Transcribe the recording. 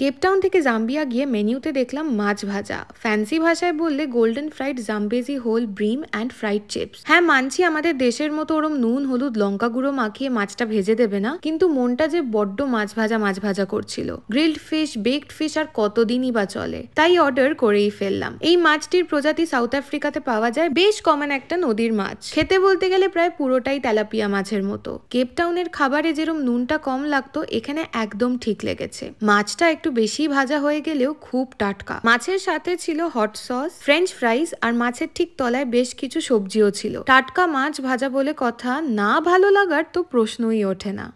Cape Town থেকে Zambia গিয়ে মেনিউতে দেখলাম মাছ ভাজা ফ্যান্সি ভাষায় বললে golden fried Zambezi whole bream and fried chips হ্যাঁ মানছি আমাদের দেশের মতো ওরম নুন হলুদ লঙ্কা গুঁড়ো মাখিয়ে মাছটা ভেজে দেবে না কিন্তু মনটা যে বড্ড মাছ ভাজা মাছ ভাজা করছিল গ্রিলড ফিশ বেকড ফিশ আর কতদিনই বা চলে তাই অর্ডার করেই ফেললাম এই মাছটির প্রজাতি সাউথ আফ্রিকাতে পাওয়া যায় বেশ কমন একটা নদীর মাছ খেতে বলতে গেলে প্রায় পুরোটাই তেলাপিয়া মাছের মতো কেপটাউনের খাবারে যেরম নুনটা কম লাগতো এখানে একদম ঠিক লেগেছে মাছটা একটু একটু বেশি ভাজা হয়ে গেলেও খুব টাটকা মাছের সাথে ছিল হট সস ফ্রেঞ্চ ফ্রাইস আর মাছের ঠিক তলায় বেশ কিছু সবজিও ছিল টাটকা মাছ ভাজা বলে কথা না ভালো লাগার তো প্রশ্নই ওঠে না